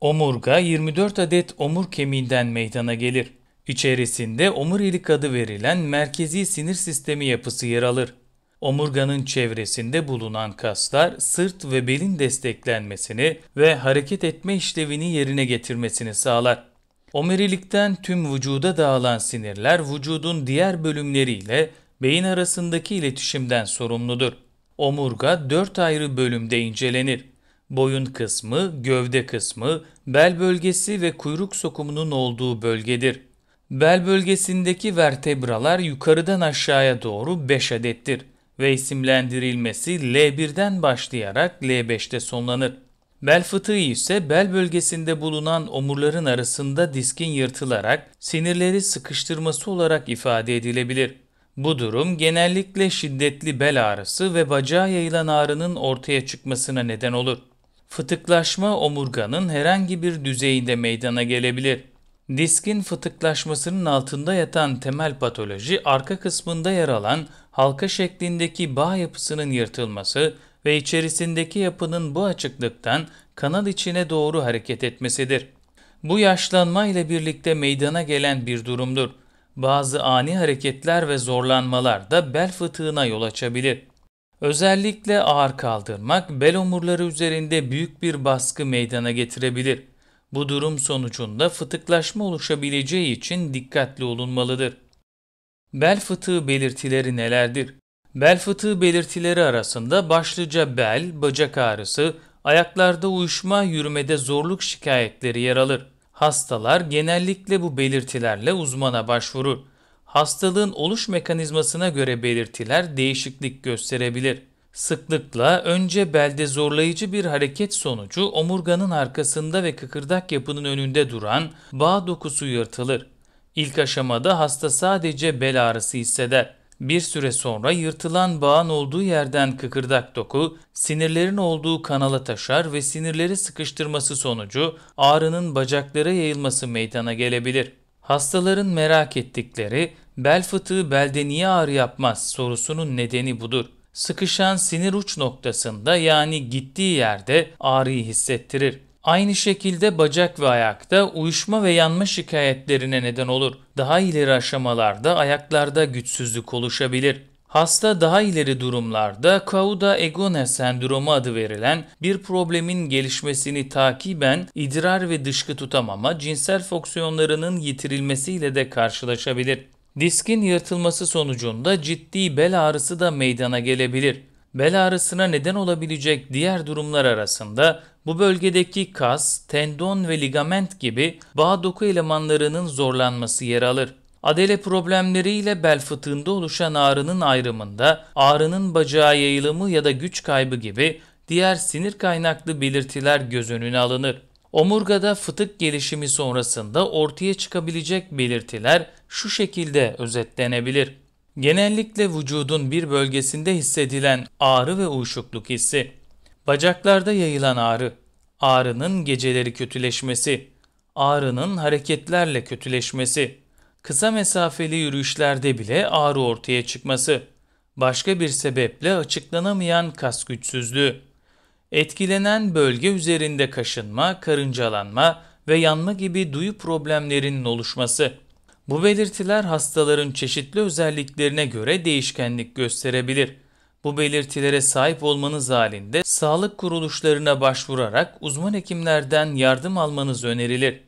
Omurga 24 adet omur kemiğinden meydana gelir. İçerisinde omurilik adı verilen merkezi sinir sistemi yapısı yer alır. Omurganın çevresinde bulunan kaslar sırt ve belin desteklenmesini ve hareket etme işlevini yerine getirmesini sağlar. Omurilikten tüm vücuda dağılan sinirler vücudun diğer bölümleriyle beyin arasındaki iletişimden sorumludur. Omurga 4 ayrı bölümde incelenir boyun kısmı, gövde kısmı, bel bölgesi ve kuyruk sokumunun olduğu bölgedir. Bel bölgesindeki vertebralar yukarıdan aşağıya doğru 5 adettir ve isimlendirilmesi L1'den başlayarak L5'te sonlanır. Bel fıtığı ise bel bölgesinde bulunan omurların arasında diskin yırtılarak sinirleri sıkıştırması olarak ifade edilebilir. Bu durum genellikle şiddetli bel ağrısı ve bacağa yayılan ağrının ortaya çıkmasına neden olur. Fıtıklaşma omurganın herhangi bir düzeyinde meydana gelebilir. Diskin fıtıklaşmasının altında yatan temel patoloji arka kısmında yer alan halka şeklindeki bağ yapısının yırtılması ve içerisindeki yapının bu açıklıktan kanal içine doğru hareket etmesidir. Bu yaşlanma ile birlikte meydana gelen bir durumdur. Bazı ani hareketler ve zorlanmalar da bel fıtığına yol açabilir. Özellikle ağır kaldırmak bel omurları üzerinde büyük bir baskı meydana getirebilir. Bu durum sonucunda fıtıklaşma oluşabileceği için dikkatli olunmalıdır. Bel fıtığı belirtileri nelerdir? Bel fıtığı belirtileri arasında başlıca bel, bacak ağrısı, ayaklarda uyuşma, yürümede zorluk şikayetleri yer alır. Hastalar genellikle bu belirtilerle uzmana başvurur hastalığın oluş mekanizmasına göre belirtiler değişiklik gösterebilir. Sıklıkla önce belde zorlayıcı bir hareket sonucu omurganın arkasında ve kıkırdak yapının önünde duran bağ dokusu yırtılır. İlk aşamada hasta sadece bel ağrısı hisseder. Bir süre sonra yırtılan bağın olduğu yerden kıkırdak doku, sinirlerin olduğu kanala taşar ve sinirleri sıkıştırması sonucu ağrının bacaklara yayılması meydana gelebilir. Hastaların merak ettikleri Bel fıtığı belde niye ağrı yapmaz sorusunun nedeni budur. Sıkışan sinir uç noktasında yani gittiği yerde ağrıyı hissettirir. Aynı şekilde bacak ve ayakta uyuşma ve yanma şikayetlerine neden olur. Daha ileri aşamalarda ayaklarda güçsüzlük oluşabilir. Hasta daha ileri durumlarda kauda Egone sendromu adı verilen bir problemin gelişmesini takiben idrar ve dışkı tutamama, cinsel fonksiyonlarının yitirilmesiyle de karşılaşabilir. Diskin yırtılması sonucunda ciddi bel ağrısı da meydana gelebilir. Bel ağrısına neden olabilecek diğer durumlar arasında bu bölgedeki kas, tendon ve ligament gibi bağ doku elemanlarının zorlanması yer alır. Adele problemleriyle bel fıtığında oluşan ağrının ayrımında ağrının bacağa yayılımı ya da güç kaybı gibi diğer sinir kaynaklı belirtiler göz önüne alınır. Omurgada fıtık gelişimi sonrasında ortaya çıkabilecek belirtiler şu şekilde özetlenebilir. Genellikle vücudun bir bölgesinde hissedilen ağrı ve uyuşukluk hissi. Bacaklarda yayılan ağrı, ağrının geceleri kötüleşmesi, ağrının hareketlerle kötüleşmesi, kısa mesafeli yürüyüşlerde bile ağrı ortaya çıkması, başka bir sebeple açıklanamayan kas güçsüzlüğü, Etkilenen bölge üzerinde kaşınma, karıncalanma ve yanma gibi duyu problemlerinin oluşması. Bu belirtiler hastaların çeşitli özelliklerine göre değişkenlik gösterebilir. Bu belirtilere sahip olmanız halinde sağlık kuruluşlarına başvurarak uzman hekimlerden yardım almanız önerilir.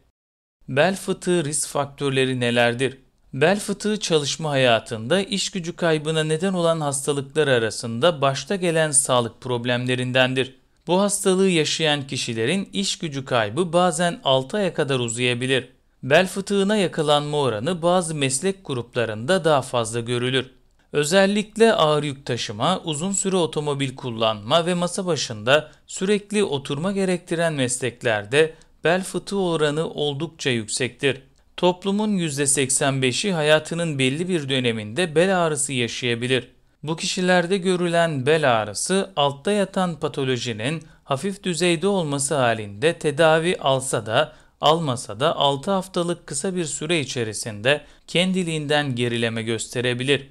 Bel fıtığı risk faktörleri nelerdir? Bel fıtığı çalışma hayatında iş gücü kaybına neden olan hastalıklar arasında başta gelen sağlık problemlerindendir. Bu hastalığı yaşayan kişilerin iş gücü kaybı bazen 6 aya kadar uzayabilir. Bel fıtığına yakalanma oranı bazı meslek gruplarında daha fazla görülür. Özellikle ağır yük taşıma, uzun süre otomobil kullanma ve masa başında sürekli oturma gerektiren mesleklerde bel fıtığı oranı oldukça yüksektir. Toplumun %85'i hayatının belli bir döneminde bel ağrısı yaşayabilir. Bu kişilerde görülen bel ağrısı altta yatan patolojinin hafif düzeyde olması halinde tedavi alsa da almasa da 6 haftalık kısa bir süre içerisinde kendiliğinden gerileme gösterebilir.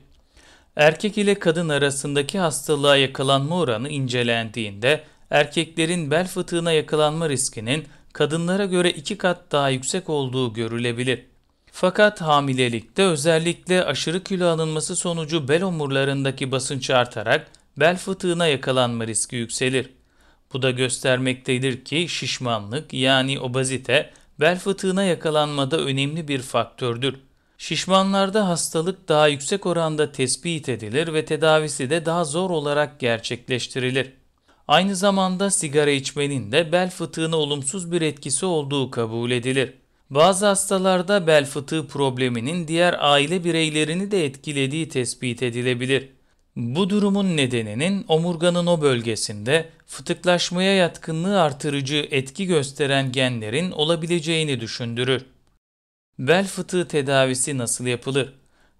Erkek ile kadın arasındaki hastalığa yakalanma oranı incelendiğinde erkeklerin bel fıtığına yakalanma riskinin kadınlara göre iki kat daha yüksek olduğu görülebilir. Fakat hamilelikte özellikle aşırı kilo alınması sonucu bel omurlarındaki basınç artarak bel fıtığına yakalanma riski yükselir. Bu da göstermektedir ki şişmanlık yani obazite bel fıtığına yakalanmada önemli bir faktördür. Şişmanlarda hastalık daha yüksek oranda tespit edilir ve tedavisi de daha zor olarak gerçekleştirilir. Aynı zamanda sigara içmenin de bel fıtığına olumsuz bir etkisi olduğu kabul edilir. Bazı hastalarda bel fıtığı probleminin diğer aile bireylerini de etkilediği tespit edilebilir. Bu durumun nedeninin omurganın o bölgesinde fıtıklaşmaya yatkınlığı artırıcı etki gösteren genlerin olabileceğini düşündürür. Bel fıtığı tedavisi nasıl yapılır?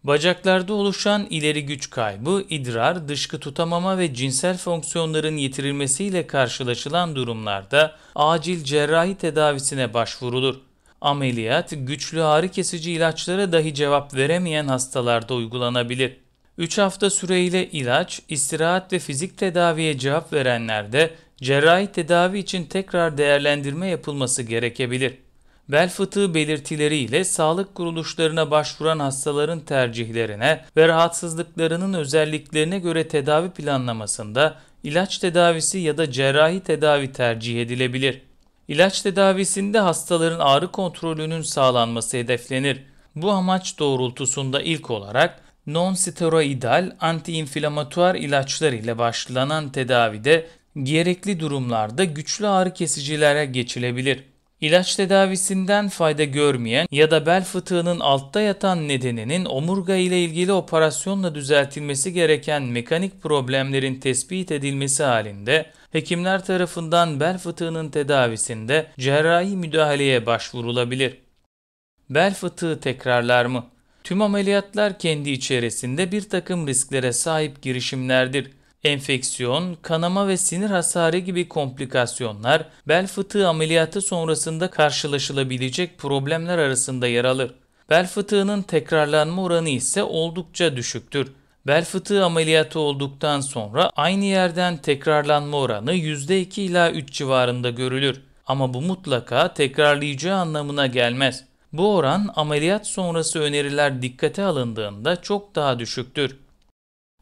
Bacaklarda oluşan ileri güç kaybı, idrar, dışkı tutamama ve cinsel fonksiyonların yitirilmesiyle karşılaşılan durumlarda acil cerrahi tedavisine başvurulur ameliyat güçlü ağrı kesici ilaçlara dahi cevap veremeyen hastalarda uygulanabilir. 3 hafta süreyle ilaç, istirahat ve fizik tedaviye cevap verenlerde cerrahi tedavi için tekrar değerlendirme yapılması gerekebilir. Bel fıtığı belirtileriyle sağlık kuruluşlarına başvuran hastaların tercihlerine ve rahatsızlıklarının özelliklerine göre tedavi planlamasında ilaç tedavisi ya da cerrahi tedavi tercih edilebilir. İlaç tedavisinde hastaların ağrı kontrolünün sağlanması hedeflenir. Bu amaç doğrultusunda ilk olarak non-steroidal antiinflamatuar ilaçlar ile başlanan tedavide gerekli durumlarda güçlü ağrı kesicilere geçilebilir. İlaç tedavisinden fayda görmeyen ya da bel fıtığının altta yatan nedeninin omurga ile ilgili operasyonla düzeltilmesi gereken mekanik problemlerin tespit edilmesi halinde hekimler tarafından bel fıtığının tedavisinde cerrahi müdahaleye başvurulabilir. Bel fıtığı tekrarlar mı? Tüm ameliyatlar kendi içerisinde bir takım risklere sahip girişimlerdir. Enfeksiyon, kanama ve sinir hasarı gibi komplikasyonlar bel fıtığı ameliyatı sonrasında karşılaşılabilecek problemler arasında yer alır. Bel fıtığının tekrarlanma oranı ise oldukça düşüktür. Bel fıtığı ameliyatı olduktan sonra aynı yerden tekrarlanma oranı %2 ila 3 civarında görülür. Ama bu mutlaka tekrarlayıcı anlamına gelmez. Bu oran ameliyat sonrası öneriler dikkate alındığında çok daha düşüktür.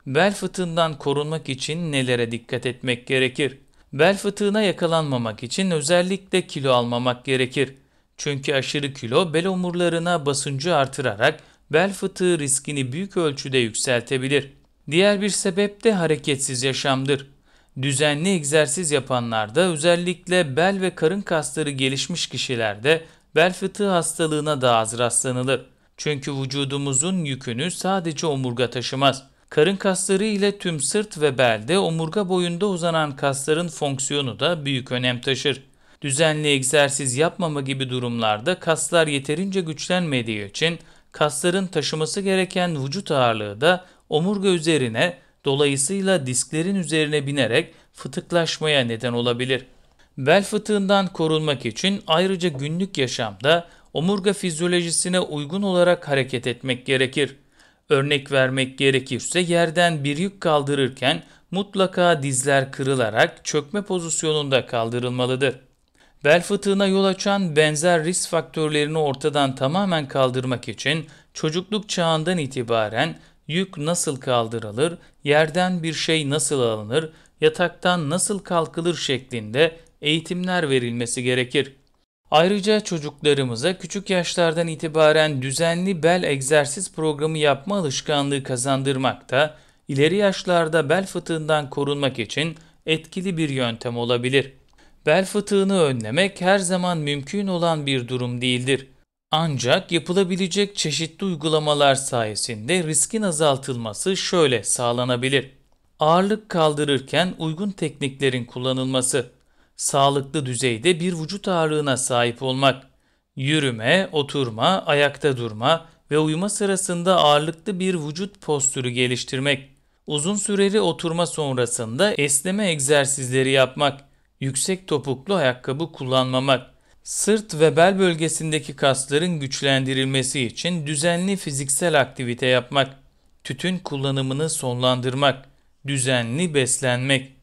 Bel fıtığından korunmak için nelere dikkat etmek gerekir? Bel fıtığına yakalanmamak için özellikle kilo almamak gerekir. Çünkü aşırı kilo bel omurlarına basıncı artırarak bel fıtığı riskini büyük ölçüde yükseltebilir. Diğer bir sebep de hareketsiz yaşamdır. Düzenli egzersiz yapanlarda özellikle bel ve karın kasları gelişmiş kişilerde bel fıtığı hastalığına daha az rastlanılır. Çünkü vücudumuzun yükünü sadece omurga taşımaz. Karın kasları ile tüm sırt ve belde omurga boyunda uzanan kasların fonksiyonu da büyük önem taşır. Düzenli egzersiz yapmama gibi durumlarda kaslar yeterince güçlenmediği için kasların taşıması gereken vücut ağırlığı da omurga üzerine dolayısıyla disklerin üzerine binerek fıtıklaşmaya neden olabilir. Bel fıtığından korunmak için ayrıca günlük yaşamda omurga fizyolojisine uygun olarak hareket etmek gerekir. Örnek vermek gerekirse yerden bir yük kaldırırken mutlaka dizler kırılarak çökme pozisyonunda kaldırılmalıdır. Bel fıtığına yol açan benzer risk faktörlerini ortadan tamamen kaldırmak için çocukluk çağından itibaren yük nasıl kaldırılır, yerden bir şey nasıl alınır, yataktan nasıl kalkılır şeklinde eğitimler verilmesi gerekir. Ayrıca çocuklarımıza küçük yaşlardan itibaren düzenli bel egzersiz programı yapma alışkanlığı kazandırmak da ileri yaşlarda bel fıtığından korunmak için etkili bir yöntem olabilir. Bel fıtığını önlemek her zaman mümkün olan bir durum değildir. Ancak yapılabilecek çeşitli uygulamalar sayesinde riskin azaltılması şöyle sağlanabilir. Ağırlık kaldırırken uygun tekniklerin kullanılması sağlıklı düzeyde bir vücut ağırlığına sahip olmak. Yürüme, oturma, ayakta durma ve uyuma sırasında ağırlıklı bir vücut postürü geliştirmek. Uzun süreli oturma sonrasında esneme egzersizleri yapmak. Yüksek topuklu ayakkabı kullanmamak. Sırt ve bel bölgesindeki kasların güçlendirilmesi için düzenli fiziksel aktivite yapmak. Tütün kullanımını sonlandırmak. Düzenli beslenmek.